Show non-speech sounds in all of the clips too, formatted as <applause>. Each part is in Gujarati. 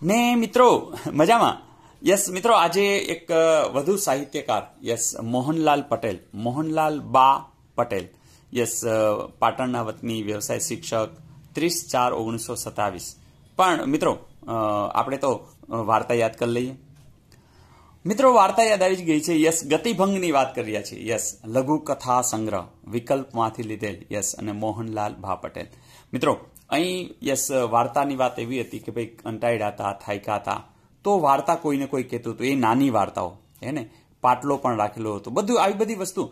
ને મિત્રો મજામાં યસ મિત્રો આજે એક વધુ સાહિત્યકાર યસ મોહનલાલ પટેલ મોહનલાલ બા પટેલ યસ પાટણના વતની વ્યવસાય શિક્ષક ત્રીસ ચાર ઓગણીસો સત્તાવીસ પણ મિત્રો આપણે તો વાર્તા યાદ કરી લઈએ મિત્રો વાર્તા યાદ આવી જ ગઈ છે યસ ગતિભંગની વાત કરી રહ્યા છીએ યસ કથા સંગ્રહ વિકલ્પમાંથી લીધેલ યસ અને મોહનલાલ ભા પટેલ મિત્રો અહીં યસ વાર્તાની વાત એવી હતી કે ભાઈ કંટાળ્યા હતા થાયકા હતા તો વાર્તા કોઈને કોઈ કહેતું હતું એ નાની વાર્તાઓ હે ને પાટલો પણ રાખેલો હતો બધું આવી બધી વસ્તુ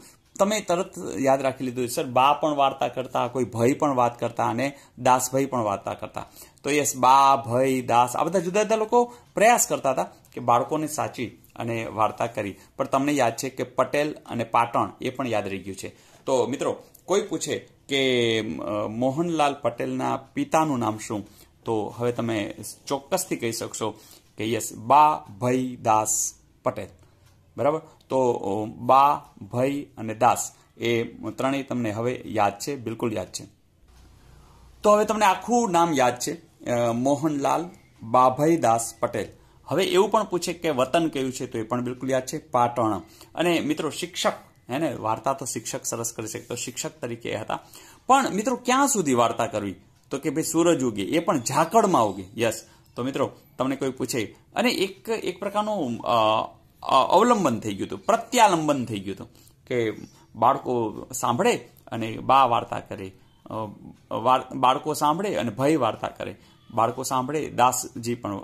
તમે તરત યાદ રાખી લીધું સર બા પણ વાર્તા કરતા કોઈ ભય પણ વાત કરતા અને દાસભાઈ પણ વાર્તા કરતા તો યસ બા ભય દાસ આ બધા જુદા જુદા લોકો પ્રયાસ કરતા હતા કે બાળકોને સાચી અને વાર્તા કરી પણ તમને યાદ છે કે પટેલ અને પાટણ એ પણ યાદ રહી ગયું છે તો મિત્રો કોઈ પૂછે કે મોહનલાલ પટેલના પિતાનું નામ શું તો હવે તમે ચોક્કસથી કહી શકશો કે યસ બા ભઈ દાસ પટેલ બરાબર તો બા ભઈ અને દાસ એ ત્રણેય તમને હવે યાદ છે બિલકુલ યાદ છે તો હવે તમને આખું નામ યાદ છે મોહનલાલ બાભાઈ દાસ પટેલ હવે એવું પણ પૂછે કે વતન કયું છે તો એ પણ બિલકુલ યાદ છે પાટણ અને મિત્રો શિક્ષક હેને વાર્તા તો શિક્ષક સરસ કરી શકે તો શિક્ષક તરીકે હતા પણ મિત્રો ક્યાં સુધી વાર્તા કરવી તો કે ભાઈ સૂરજ ઉગે એ પણ ઝાકળમાં ઉગે યસ તો મિત્રો તમને કોઈ પૂછે અને એક એક પ્રકારનું અવલંબન થઈ ગયું હતું પ્રત્યાલંબન થઈ ગયું હતું કે બાળકો સાંભળે અને બા વાર્તા કરે બાળકો સાંભળે અને ભય વાર્તા કરે બાળકો સાંભળે દાસજી પણ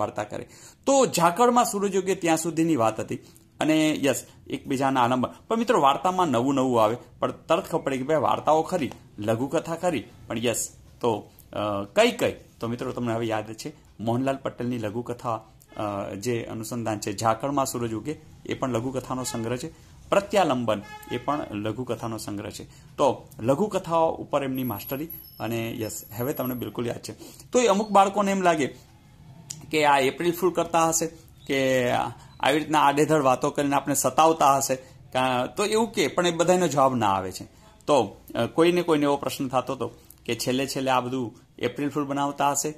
વાર્તા કરે તો ઝાકળમાં સૂરજયોગે ત્યાં સુધીની વાત હતી અને યસ એકબીજાના આલંબન પણ મિત્રો વાર્તામાં નવું નવું આવે પણ તરત ખબર પડે કે ભાઈ વાર્તાઓ ખરી લઘુકથા ખરી પણ યસ તો કઈ કઈ તો મિત્રો તમને હવે યાદ છે મોહનલાલ પટેલની લઘુકથા જે અનુસંધાન છે ઝાકળમાં સૂરજ ઉગે એ પણ લઘુકથાનો સંગ્રહ છે પ્રત્યાલંબન એ પણ લઘુકથાનો સંગ્રહ છે તો લઘુકથાઓ ઉપર એમની માસ્ટરી અને યસ હવે તમને બિલકુલ યાદ છે તો એ અમુક બાળકોને એમ લાગે કે આ એપ્રિલ ફૂલ કરતા હશે કે આવી રીતના આડેધડ વાતો કરીને આપણે સતાવતા હશે તો એવું કે પણ એ બધાનો જવાબ ના આવે છે તો કોઈને કોઈને એવો પ્રશ્ન થતો હતો કે છેલ્લે છેલ્લે આ બધું એપ્રિલ ફૂલ બનાવતા હશે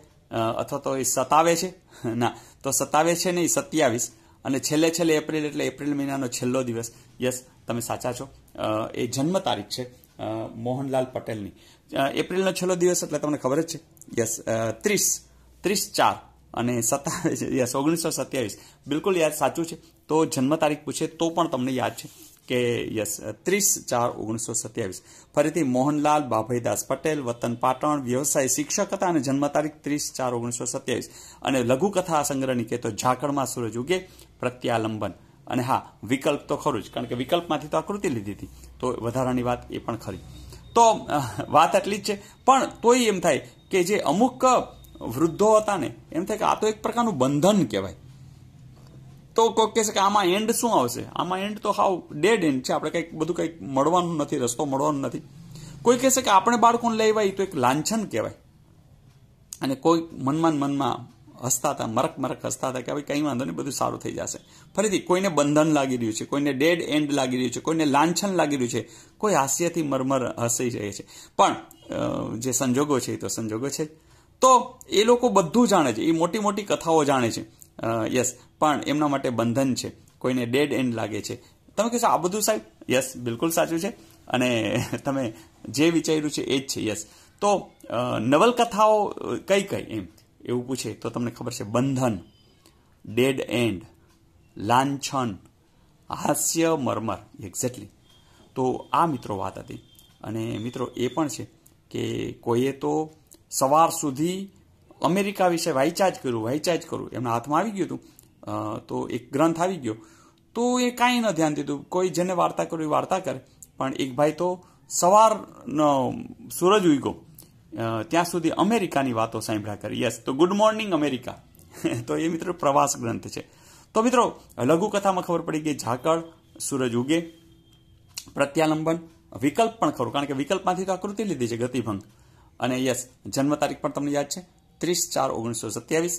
અથવા તો એ સતાવે છે <laughs> ના તો સતાવે છે ને એ સત્યાવીસ અને છેલ્લે છેલ્લે એપ્રિલ એટલે એપ્રિલ મહિનાનો છેલ્લો દિવસ યસ તમે સાચા છો એ જન્મ તારીખ છે મોહનલાલ પટેલની એપ્રિલનો છેલ્લો દિવસ એટલે તમને ખબર જ છે યસ ત્રીસ ત્રીસ ચાર અને સત્તાવીસ યસ ઓગણીસો સત્યાવીસ બિલકુલ યાદ સાચું છે તો જન્મ તારીખ પૂછે તો પણ તમને યાદ છે કે યસ ત્રીસ ચાર ઓગણીસો સત્યાવીસ ફરીથી મોહનલાલ બાભાઈદાસ પટેલ વતન પાટણ વ્યવસાય શિક્ષક હતા અને જન્મ તારીખ ત્રીસ ચાર ઓગણીસો સત્યાવીસ અને લઘુકથા સંગ્રહની કે તો ઝાકળમાં સૂરજ ઉગે પ્રત્યાલંબન અને હા વિકલ્પ તો ખરું જ કારણ કે વિકલ્પમાંથી તો આકૃતિ લીધી હતી તો વધારાની વાત એ પણ ખરી તો વાત આટલી જ છે પણ તોય એમ થાય કે જે અમુક વૃદ્ધો હતા ને એમ થાય કે આ તો એક પ્રકારનું બંધન કહેવાય તો કોઈક કહેશે કે આમાં એન્ડ શું આવશે આમાં એન્ડ તો હાવ ડેડ એન્ડ છે આપણે કંઈક બધું કંઈક મળવાનું નથી રસ્તો મળવાનું નથી કોઈ કહેશે કે આપણે બાળકોને લેવાય તો એક લાંછન કહેવાય અને કોઈ મનમાં મનમાં હસતા હતા મરક મરક હસતા હતા કે હવે કંઈ વાંધો નહીં બધું સારું થઈ જશે ફરીથી કોઈને બંધન લાગી રહ્યું છે કોઈને ડેડ એન્ડ લાગી રહ્યું છે કોઈને લાંછન લાગી રહ્યું છે કોઈ હાસ્યથી મરમર હસી જાય છે પણ જે સંજોગો છે એ તો સંજોગો છે તો એ લોકો બધું જાણે છે એ મોટી મોટી કથાઓ જાણે છે યસ પણ એમના માટે બંધન છે કોઈને ડેડ એન્ડ લાગે છે તમે કહેશો આ બધું સાહેબ યસ બિલકુલ સાચું છે અને <laughs> તમે જે વિચાર્યું છે એ જ છે યસ તો નવલકથાઓ કઈ કઈ એમ એવું પૂછે તો તમને ખબર છે બંધન ડેડ એન્ડ લાંછન હાસ્ય મરમર એક્ઝેક્ટલી તો આ મિત્રો વાત હતી અને મિત્રો એ પણ છે કે કોઈએ તો સવાર સુધી અમેરિકા વિશે વાંચ્યા જ કર્યું વાંચ્યા જ કર્યું એમના હાથમાં આવી ગયું હતું તો એક ગ્રંથ આવી ગયો તો એ કાંઈ ન ધ્યાન દીધું કોઈ જેને વાર્તા કરવી એ વાર્તા કરે પણ એક ભાઈ તો સવારનો સૂરજ ઉગ્યો ત્યાં સુધી અમેરિકાની વાતો સાંભળ્યા કરી યસ તો ગુડ મોર્નિંગ અમેરિકા <laughs> તો એ મિત્રો પ્રવાસ ગ્રંથ છે તો મિત્રો લઘુકથામાં ખબર પડી ગઈ ઝાકળ સૂરજ ઉગે પ્રત્યાલંબન વિકલ્પ પણ ખરું કારણ કે વિકલ્પમાંથી તો આકૃતિ લીધી છે ગતિભંગ અને યસ જન્મ તારીખ પણ તમને યાદ છે ત્રીસ ચાર ઓગણીસો સત્યાવીસ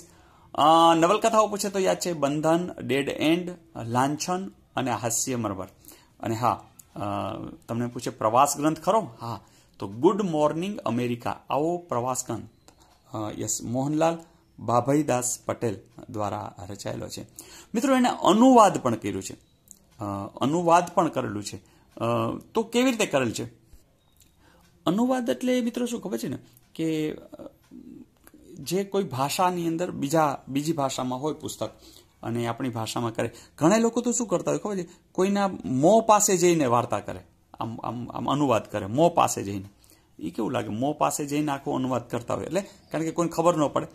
નવલકથાઓ પૂછે તો યાદ છે બંધન ડેડ એન્ડ લાંછન અને હાસ્ય મરબર અને હા તમને પૂછે પ્રવાસ ગ્રંથ ખરો હા તો ગુડ મોર્નિંગ અમેરિકા આવો પ્રવાસ ગ્રંથ યસ મોહનલાલ ભાભાઈદાસ પટેલ દ્વારા રચાયેલો છે મિત્રો એને અનુવાદ પણ કર્યું છે અનુવાદ પણ કરેલું છે તો કેવી રીતે કરેલ છે અનુવાદ એટલે મિત્રો શું ખબર છે ને કે જે કોઈ ભાષાની અંદર બીજા બીજી ભાષામાં હોય પુસ્તક અને આપણી ભાષામાં કરે ઘણા લોકો તો શું કરતા હોય ખબર છે કોઈના મો પાસે જઈને વાર્તા કરે આમ આમ આમ અનુવાદ કરે મો પાસે જઈને એ કેવું લાગે મો પાસે જઈને આખો અનુવાદ કરતા હોય એટલે કારણ કે કોઈને ખબર ન પડે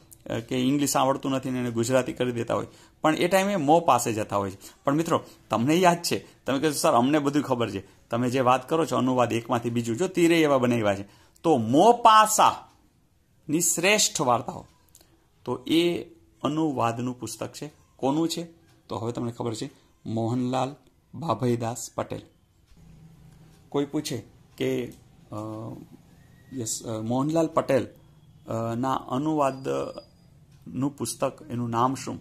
કે ઇંગ્લિશ આવડતું નથી ને એને ગુજરાતી કરી દેતા હોય પણ એ ટાઈમે મો પાસે જતા હોય છે પણ મિત્રો તમને યાદ છે તમે કહો સર અમને બધું ખબર છે તમે જે વાત કરો છો અનુવાદ એકમાંથી બીજું જો તીરે એવા બનાવ્યા છે તો મો પાસા ની શ્રેષ્ઠ વાર્તાઓ તો એ અનુવાદનું પુસ્તક છે કોનું છે તો હવે તમને ખબર છે મોહનલાલ ભાભઈદાસ પટેલ કોઈ પૂછે કે યસ મોહનલાલ પટેલ ના અનુવાદનું પુસ્તક એનું નામ શું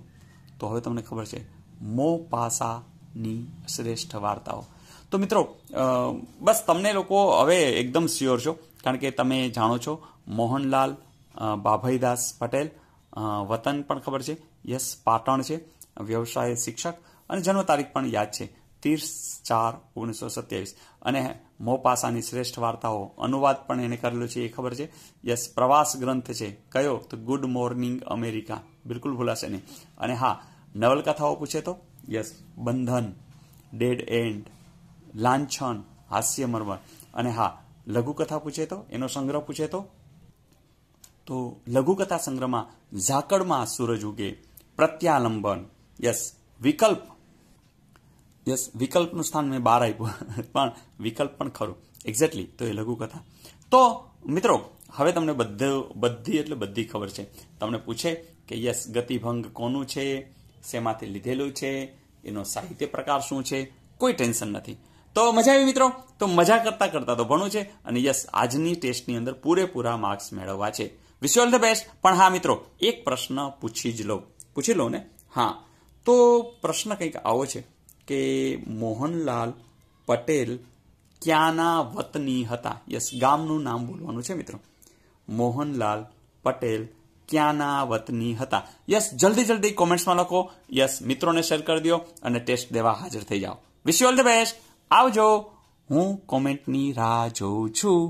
તો હવે તમને ખબર છે મો પાસાની શ્રેષ્ઠ વાર્તાઓ તો મિત્રો બસ તમને લોકો હવે એકદમ શ્યોર છો કારણ કે તમે જાણો છો મોહનલાલ ભાભાઈદાસ પટેલ વતન પણ ખબર છે યસ પાટણ છે વ્યવસાય શિક્ષક અને જન્મ તારીખ પણ યાદ છે તીર ચાર ઓગણીસો સત્યાવીસ અને મોપાસાની શ્રેષ્ઠ વાર્તાઓ અનુવાદ પણ એને કરેલો છે એ ખબર છે યસ પ્રવાસ ગ્રંથ છે કયો તો ગુડ મોર્નિંગ અમેરિકા બિલકુલ ભૂલાશે નહીં અને હા નવલકથાઓ પૂછે તો યસ બંધન ડેડ એન્ડ લાંછન હાસ્ય મર્મર અને હા લઘુકથા પૂછે તો એનો સંગ્રહ પૂછે તો તો લઘુકથા સંગ્રહમાં ઝાકળમાં સૂરજ ઉગે પ્રત્યાલંબન યસ વિકલ્પ યસ વિકલ્પનું સ્થાન મેં બહાર આપ્યું <laughs> પણ વિકલ્પ પણ ખરું એક્ઝેક્ટલી તો એ લઘુકથા તો મિત્રો હવે તમને બધું બધી એટલે બધી ખબર છે તમને પૂછે કે યસ ગતિભંગ કોનું છે શેમાંથી લીધેલું છે એનો સાહિત્ય પ્રકાર શું છે કોઈ ટેન્શન નથી તો મજા આવી મિત્રો તો મજા કરતા કરતા તો ભણું છે અને યસ આજની ટેસ્ટની અંદર પૂરેપૂરા માર્ક્સ મેળવવા છે વિશ ઓલ ધ બેસ્ટ પણ હા મિત્રો એક પ્રશ્ન પૂછી જ લઉં પૂછી લઉં ને હા તો પ્રશ્ન કંઈક આવો છે કે મોહનલાલ પટેલ ક્યાંના વતની હતા યસ ગામનું નામ બોલવાનું છે મિત્રો મોહનલાલ પટેલ ક્યાંના વતની હતા યસ જલ્દી જલ્દી કોમેન્ટ્સમાં લખો યસ મિત્રોને શેર કરી દો અને ટેસ્ટ દેવા હાજર થઈ જાઓ wish you all the best આવજો હું કોમેન્ટની રાહ જોઉં છું